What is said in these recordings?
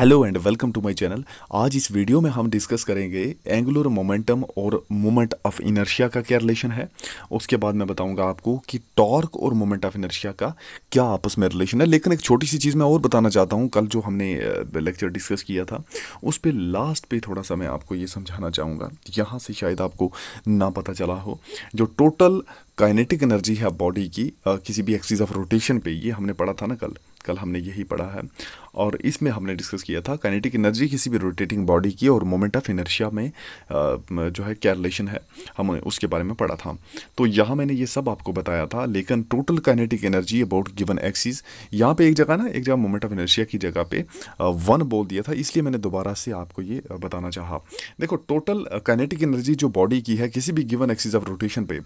Hello and welcome to my channel आज इस video में हम डिस्कस करेंगे एंगुलर मोमेंटम और मोमेंट ऑफ इनर्शिया का क्या रिलेशन है उसके बाद मैं बताऊंगा आपको कि टॉर्क और मोमेंट ऑफ इनर्शिया का क्या आपस में रिलेशन है लेकिन एक छोटी सी चीज़ मैं और बताना चाहता हूँ कल जो हमने लेक्चर डिस्कस किया था उस पर लास्ट पर थोड़ा सा मैं आपको ये समझाना चाहूँगा यहाँ से शायद आपको ना पता चला हो जो टोटल काइनेटिक एनर्जी है बॉडी की किसी भी एक्सीज ऑफ रोटेशन पे ये हमने पढ़ा था ना कल कल हमने यही पढ़ा है और इसमें हमने डिस्कस किया था काइनेटिक एनर्जी किसी भी रोटेटिंग बॉडी की और मोमेंट ऑफ इनर्शिया में जो है क्या रिलेशन है हमने उसके बारे में पढ़ा था तो यहाँ मैंने ये सब आपको बताया था लेकिन total kinetic energy about given axis यहाँ पे एक जगह ना एक जगह मोमेंट ऑफ इनर्शिया की जगह पे वन बोल दिया था इसलिए मैंने दोबारा से आपको ये बताना चाह देखो टोटल काइनेटिक एनर्जी जो बॉडी की है किसी भी गिवन एक्सिस ऑफ रोटेशन पे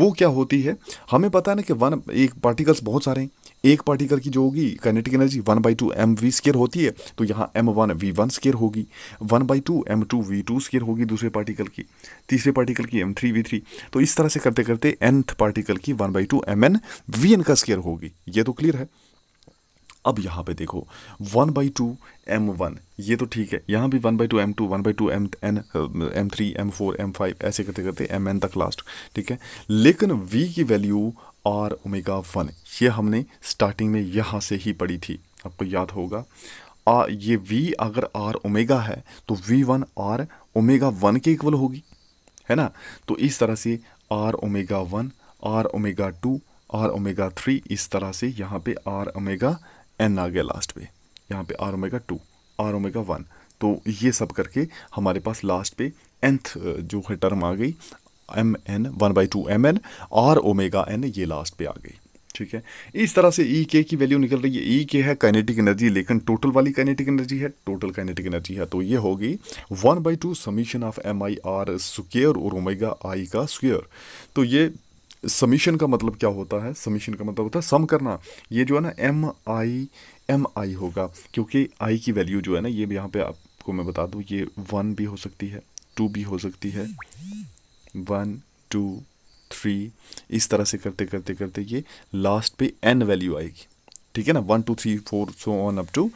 वो क्या होती है हमें पता है ना कि वन एक पार्टिकल्स बहुत सारे हैं एक पार्टिकल की जो होगी kinetic energy one by two M V square होती है तो यहाँ M one V one square होगी one by two M two V two square होगी दूसरे पार्टिकल की तीसरे पार्टिकल की एम थ्री वी थ्री तो इस तरह से करते करते एनथ पार्टिकल की one by two M N V N का स्केयर होगी ये तो क्लियर है अब यहाँ पे देखो one by two M one ये तो ठीक है यहाँ भी one by two M two one by two M N M three M four M five ऐसे करते करते एम एन तक लास्ट ठीक है लेकिन वी की वैल्यू आर ओमेगा वन ये हमने स्टार्टिंग में यहाँ से ही पढ़ी थी आपको याद होगा आ, ये वी अगर आर ओमेगा है तो V one R omega one के इक्वल होगी है ना तो इस तरह से R omega one R omega two R omega three इस तरह से यहाँ पे आर ओमेगा एन आ गया लास्ट पे यहाँ पे R omega two R omega one तो ये सब करके हमारे पास लास्ट पे एंथ जो है टर्म आ गई M N one by two M N R omega N ये लास्ट पे आ गई ठीक है इस तरह से ई e के की वैल्यू निकल रही है ई e के है काइनेटिक एनर्जी लेकिन टोटल वाली काइनेटिक एनर्जी है टोटल काइनेटिक एनर्जी है तो ये होगी one by two summation of M I R square और ओमेगा आई का स्क्र तो ये समीशन का मतलब क्या होता है समीशन का मतलब होता है सम करना ये जो है ना एम आई एम आई होगा क्योंकि आई की वैल्यू जो है ना ये यहाँ पे आपको मैं बता दूँ ये वन भी हो सकती है टू भी हो सकती है वन टू थ्री इस तरह से करते करते करते ये लास्ट पे एन वैल्यू आएगी ठीक है ना one two three four so on up to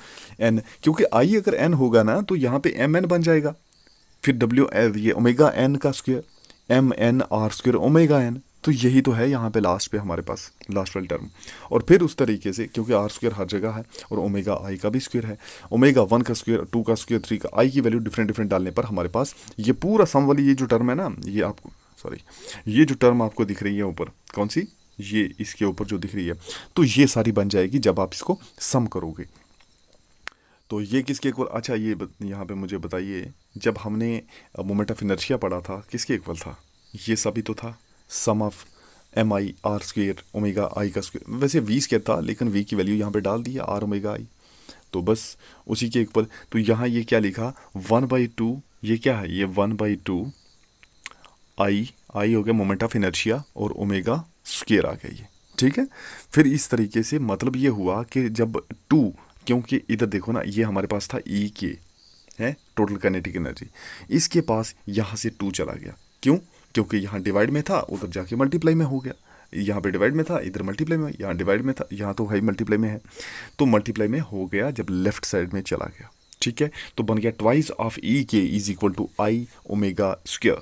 N क्योंकि आई अगर एन होगा ना तो यहाँ पे एम एन बन जाएगा फिर डब्ल्यू ये ओमेगा एन का square M N R square omega N तो यही तो है यहाँ पे लास्ट पे हमारे पास लास्ट वाली टर्म और फिर उस तरीके से क्योंकि आर स्क्वेयर हर जगह है और ओमेगा आई का भी स्क्वेयर है ओमेगा वन का स्क्वेयर टू का स्क्वेयर थ्री का आई की वैल्यू डिफरेंट डिफरेंट डालने पर हमारे पास ये पूरा सम वाली ये जो टर्म है ना ये आपको सॉरी ये जो टर्म आपको दिख रही है ऊपर कौन सी ये इसके ऊपर जो दिख रही है तो ये सारी बन जाएगी जब आप इसको सम करोगे तो ये किसके इक्वल अच्छा ये यहाँ पे मुझे बताइए जब हमने मोमेंट ऑफ इनर्शिया पढ़ा था किसके इक्वल था ये सभी तो था sum of M I R square omega I का स्क्वेयर वैसे वी स्क्वेयर था लेकिन वी की वैल्यू यहाँ पे डाल दी है आर ओमेगा आई तो बस उसी के एक पर तो यहाँ ये क्या लिखा वन बाई टू ये क्या है ये one by two I I हो गया मोमेंट ऑफ इनर्शिया और ओमेगा स्क्वेयर आ गया ये ठीक है फिर इस तरीके से मतलब ये हुआ कि जब टू क्योंकि इधर देखो ना ये हमारे पास था ई e के है टोटल कनेटिक एनर्जी इसके पास यहाँ से टू चला गया क्यों क्योंकि यहाँ डिवाइड में था उधर जाके मल्टीप्लाई में हो गया यहाँ पे डिवाइड में था इधर मल्टीप्लाई में यहाँ डिवाइड में था यहाँ तो हाई मल्टीप्लाई में है तो मल्टीप्लाई में हो गया जब लेफ्ट साइड में चला गया ठीक है तो बन गया twice of E K is equal to I omega square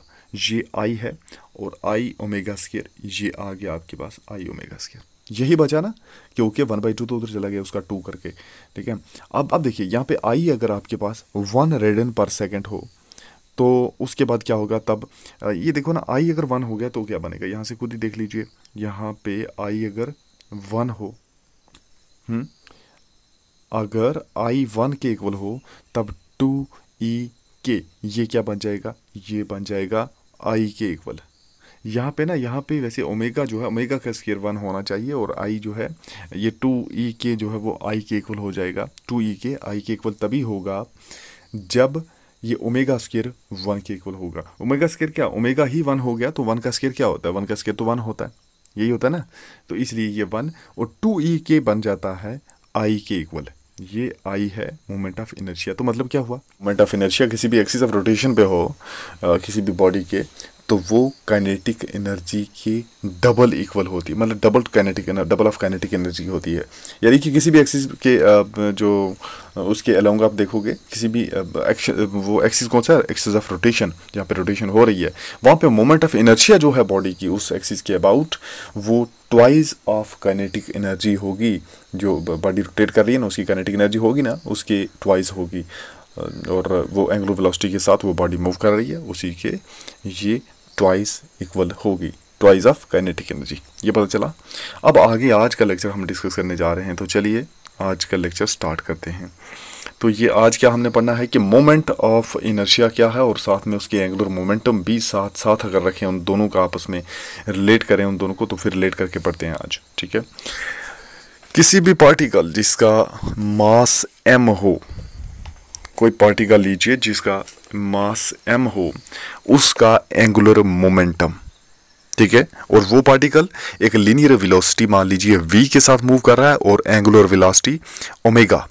ये आई है और आई ओमेगा स्क्र ये आ गया आपके पास आई ओमेगा स्क्र यही बचा ना कि ओके वन बाई टू तो उधर चला गया उसका टू करके ठीक है अब अब देखिए यहाँ पे आई अगर आपके पास वन रेडन पर सेकेंड हो तो उसके बाद क्या होगा तब ये देखो ना आई अगर वन हो गया तो क्या बनेगा यहाँ से खुद ही देख लीजिए यहाँ पे आई अगर वन हो हुँ? हम्म, अगर आई वन के इक्वल हो तब टू ई के ये क्या बन जाएगा ये बन जाएगा आई के इक्वल यहाँ पे ना यहाँ पे वैसे ओमेगा जो है ओमेगा का स्केयर वन होना चाहिए और आई जो है ये टू ई के जो है वो आई के इक्वल हो जाएगा टू ई के आई के इक्वल तभी होगा जब ये ओमेगा स्केयर वन के इक्वल होगा ओमेगा स्केयर क्या ओमेगा ही वन हो गया तो वन का स्केयर क्या होता है वन का स्केयर तो वन होता है यही होता है ना तो इसलिए ये वन और टू ई e के बन जाता है आई के इक्वल ये आई है मोमेंट ऑफ इनर्शिया तो मतलब क्या हुआ मोमेंट ऑफ इनर्शिया किसी भी एक्सिस ऑफ रोटेशन पे हो आ, किसी भी बॉडी के तो वो काइनेटिक एनर्जी की डबल इक्वल होती है मतलब double kinetic double of kinetic energy होती है यानी कि किसी भी एक्सिस के जो उसके अलोंग आप देखोगे किसी भी वो एक्सिस कौन सा एक्सिस ऑफ रोटेशन जहाँ पे रोटेशन हो रही है वहाँ पे मोमेंट ऑफ एनर्जिया जो है बॉडी की उस एक्सिस के अबाउट वो ट्वाइस ऑफ काइनेटिक एनर्जी होगी जो बॉडी रोटेट कर रही है ना उसकी काइनेटिक एनर्जी होगी ना उसकी ट्वाइस होगी और वो एंग्लो वेलोसिटी के साथ वो बॉडी मूव कर रही है उसी के ये ट्वाइस इक्वल होगी ट्वाइस ऑफ काइनेटिक एनर्जी ये पता चला अब आगे आज का लेक्चर हम डिस्कस करने जा रहे हैं तो चलिए आज का लेक्चर स्टार्ट करते हैं तो ये आज क्या हमने पढ़ना है कि मोमेंट ऑफ इनर्शिया क्या है और साथ में उसके एंगुलर मोमेंटम भी साथ साथ अगर रखें उन दोनों का आपस में रिलेट करें उन दोनों को तो फिर रिलेट करके पढ़ते हैं आज ठीक है किसी भी पार्टिकल जिसका मास एम हो कोई पार्टिकल लीजिए जिसका मास एम हो उसका एंगुलर मोमेंटम ठीक है और वो पार्टिकल एक लीनियर वेलोसिटी मान लीजिए वी के साथ मूव कर रहा है और angular velocity omega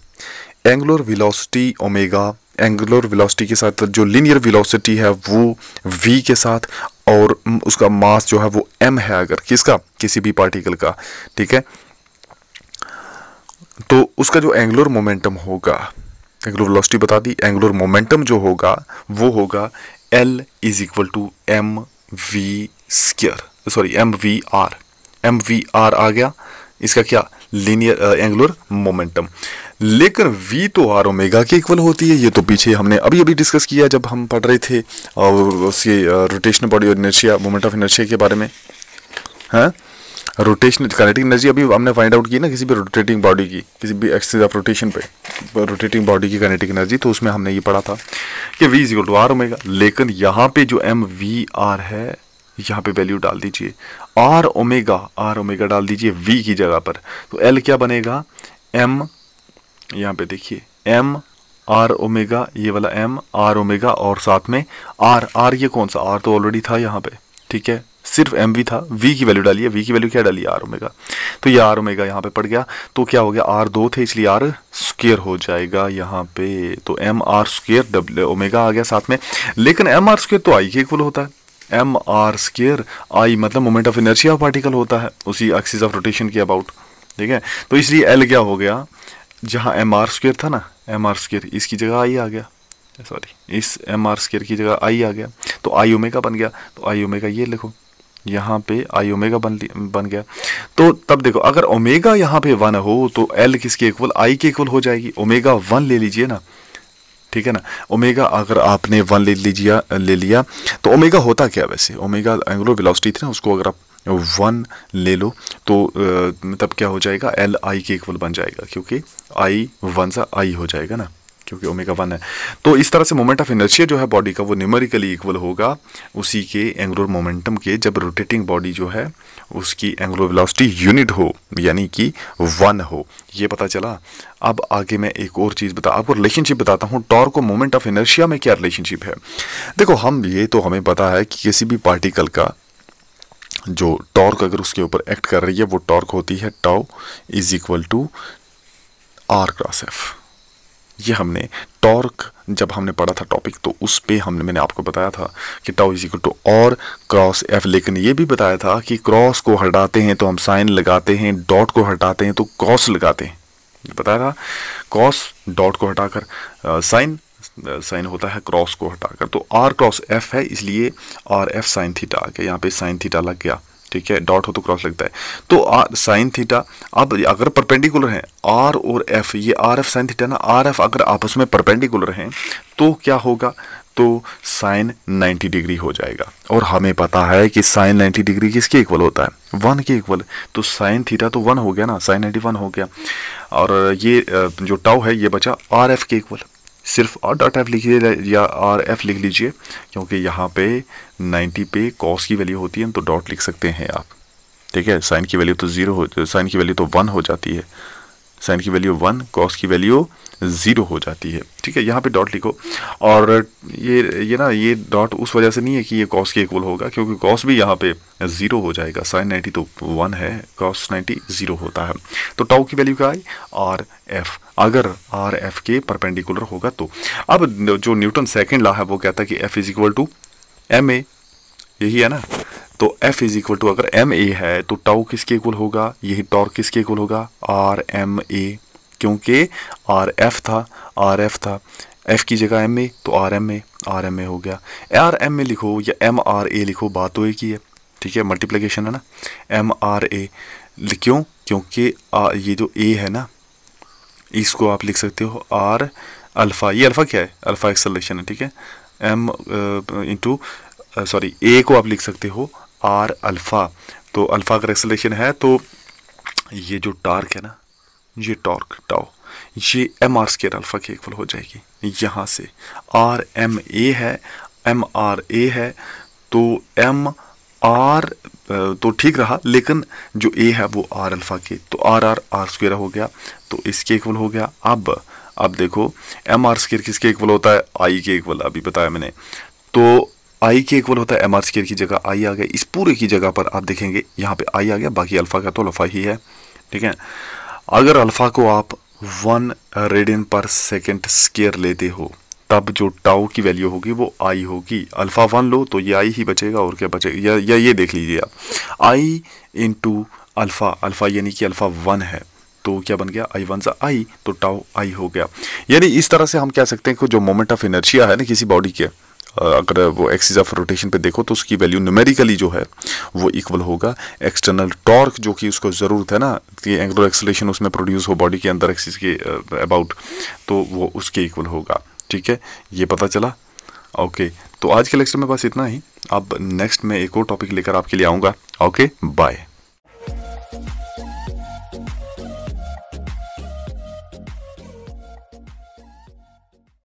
angular velocity omega angular velocity के साथ जो लीनियर वेलोसिटी है वो वी के साथ और उसका मास जो है वो एम है अगर किसका किसी भी पार्टिकल का ठीक है तो उसका जो एंगुलर मोमेंटम होगा एंगुलर वेलोसिटी बता दी एंगुलर मोमेंटम जो होगा वो होगा L is equal to M V स्क्र sorry M V R M V R आ गया इसका क्या लीनियर एंगुलर मोमेंटम लेकिन v तो आर ओमेगा के इक्वल होती है ये तो पीछे हमने अभी अभी डिस्कस किया जब हम पढ़ रहे थे और उसके रोटेशन uh, बॉडी और इनर्शिया मोमेंट ऑफ इनर्शिया के बारे में हैं हाँ? रोटेशन काइनेटिक एनर्जी अभी हमने फाइंड आउट की ना किसी भी रोटेटिंग बॉडी की किसी भी एक्सिस ऑफ रोटेशन पे रोटेटिंग बॉडी की काइनेटिक एनर्जी तो उसमें हमने ये पढ़ा था कि V is equal to R omega लेकिन यहाँ पे जो एम वी आर है यहाँ पे वैल्यू डाल दीजिए आर ओमेगा आर ओमेगा डाल दीजिए वी की जगह पर तो एल क्या बनेगा एम यहाँ पे देखिए एम आर ओमेगा ये वाला एम आर ओमेगा और साथ में आर आर ये कौन सा आर तो ऑलरेडी था यहाँ पे ठीक है सिर्फ एम वी था वी की वैल्यू डाली है वी की वैल्यू क्या डाली आर ओमेगा तो ये आर ओमेगा यहाँ पे पड़ गया तो क्या हो गया आर दो थे इसलिए आर स्क्र हो जाएगा यहाँ पे तो एम आर स्क्र डब्ल्यू ओमेगा आ गया साथ में लेकिन एम आर स्क्र तो आई के इक्वल होता है एम आर स्केयर आई मतलब moment of energy of particle होता है उसी एक्सिस ऑफ रोटेशन के अबाउट ठीक है तो इसलिए एल क्या हो गया जहाँ एम आर स्क्र था ना एम आर स्केयर इसकी जगह आई आ गया सॉरी इस एम आर स्केयर की जगह आई आ गया तो आई ओमेगा बन गया तो आई ओमेगा ये लिखो यहाँ पे आई ओमेगा बन बन गया तो तब देखो अगर ओमेगा यहाँ पे वन हो तो एल किसके इक्वल आई के इक्वल हो जाएगी ओमेगा वन ले लीजिए ना ठीक है ना ओमेगा अगर आपने वन ले लीजिए ले लिया तो ओमेगा होता क्या वैसे ओमेगा एंग्लो वेलोसिटी थी ना उसको अगर आप वन ले लो तो तब क्या हो जाएगा एल आई के इक्वल बन जाएगा क्योंकि आई वन सा आई हो जाएगा ना क्योंकि ओमेगा वन है तो इस तरह से मोमेंट ऑफ इनर्शिया जो है बॉडी का वो न्यूमेरिकली इक्वल होगा उसी के एंगुलर मोमेंटम के जब रोटेटिंग बॉडी जो है उसकी एंगुलर वेलोसिटी यूनिट हो यानी कि वन हो ये पता चला अब आगे मैं एक और चीज़ बता आपको रिलेशनशिप बताता हूँ टॉर्क और मोमेंट ऑफ इनर्शिया में क्या रिलेशनशिप है देखो हम ये तो हमें पता है कि किसी भी पार्टिकल का जो टॉर्क अगर उसके ऊपर एक्ट कर रही है वो टॉर्क होती है tau is equal to R cross F ये हमने टॉर्क जब हमने पढ़ा था टॉपिक तो उस पर हमने मैंने आपको बताया था कि टाउ इज इक्वल टू और क्रॉस एफ लेकिन ये भी बताया था कि क्रॉस को हटाते हैं तो हम साइन लगाते हैं डॉट को हटाते हैं तो कॉस लगाते हैं बताया था कॉस डॉट को हटाकर साइन साइन होता है क्रॉस को हटाकर तो आर क्रॉस एफ है इसलिए आर एफ साइन थीटा आ गया यहाँ पे साइन थीटा लग गया ठीक है डॉट हो तो क्रॉस लगता है तो साइन थीटा अब अगर परपेंडिकुलर है आर और एफ ये आर एफ साइन थीटा ना आर एफ अगर आपस में परपेंडिकुलर हैं तो क्या होगा तो साइन 90 डिग्री हो जाएगा और हमें पता है कि साइन 90 डिग्री किसके इक्वल होता है वन के इक्वल तो साइन थीटा तो वन हो गया ना साइन नाइन्टी वन हो गया और ये जो टाउ है ये बचा आर एफ के इक्वल सिर्फ और डॉट एफ लिखिए या आर एफ लिख लीजिए क्योंकि यहाँ पे 90 पे कॉस की वैल्यू होती है तो डॉट लिख सकते हैं आप ठीक है साइन की वैल्यू तो ज़ीरो हो साइन की वैल्यू तो वन हो जाती है साइन की वैल्यू वन कॉस की वैल्यू ज़ीरो हो जाती है ठीक है यहाँ पे डॉट लिखो और ये ये ना ये डॉट उस वजह से नहीं है कि ये कॉस के इक्वल होगा क्योंकि कॉस भी यहाँ पे ज़ीरो हो जाएगा साइन नाइन्टी तो वन है कॉस नाइन्टी ज़ीरो होता है तो टाउ की वैल्यू क्या आई आर एफ अगर आर एफ के परपेंडिकुलर होगा तो अब जो न्यूटन सेकेंड ला है वो कहता है कि F is equal to M A यही है ना तो F इज इक्वल टू अगर एम ए है तो टाउ किसके इक्वल होगा यही टॉर्क किसके इक्वल होगा आर एम ए क्योंकि आर एफ था आर एफ था एफ की जगह एम ए तो R M A R M A हो गया आर एम ए लिखो या एम आर ए लिखो बात तो एक ही है ठीक है मल्टीप्लिकेशन है ना एम आर ए क्यों क्योंकि ये जो ए है ना इसको आप लिख सकते हो आर अल्फ़ा ये अल्फ़ा क्या है अल्फ़ा एक्सलेशन है ठीक है एम इंटू सॉरी ए को आप लिख सकते हो आर अल्फ़ा तो अल्फ़ा का एक्सलेशन है तो ये जो टार्क है ना ये टॉर्क टाओ ये एम आर स्केयर अल्फ़ा के इक्वल हो जाएगी यहाँ से आर एम ए है एम आर ए है तो एम आर तो ठीक रहा लेकिन जो ए है वो आर अल्फ़ा के तो आर आर आर स्क्वेयर हो गया तो इसके इक्वल हो गया अब अब देखो एम आर स्केयर किसके इक्वल होता है आई के इक्वल अभी बताया मैंने तो आई के इक्वल होता है एम आर स्केयर की जगह आई आ गया इस पूरे की जगह पर आप देखेंगे यहाँ पे आई आ गया बाकी अल्फ़ा का तो अल्फ़ा ही है ठीक है अगर अल्फ़ा को आप वन रेडियन पर सेकेंड स्केयर लेते हो तब जो टाओ की वैल्यू होगी वो आई होगी अल्फ़ा वन लो तो ये आई ही बचेगा और क्या बचेगा या, ये देख लीजिए आप आई इंटू अल्फ़ा अल्फ़ा यानी कि अल्फ़ा वन है तो क्या बन गया आई वन सा आई तो टाओ आई हो गया यानी इस तरह से हम कह सकते हैं कि जो मोमेंट ऑफ इनर्शिया है ना किसी बॉडी के अगर वो एक्सिस ऑफ रोटेशन पे देखो तो उसकी वैल्यू न्यूमेरिकली जो है वो इक्वल होगा एक्सटर्नल टॉर्क जो कि उसको ज़रूरत है ना कि एंगुलर एक्सलेशन उसमें प्रोड्यूस हो बॉडी के अंदर एक्सिस के अबाउट तो वो उसके इक्वल होगा ठीक है ये पता चला ओके तो आज के लेक्चर में बस इतना ही अब नेक्स्ट में एक और टॉपिक लेकर आपके लिए आऊँगा ओके बाय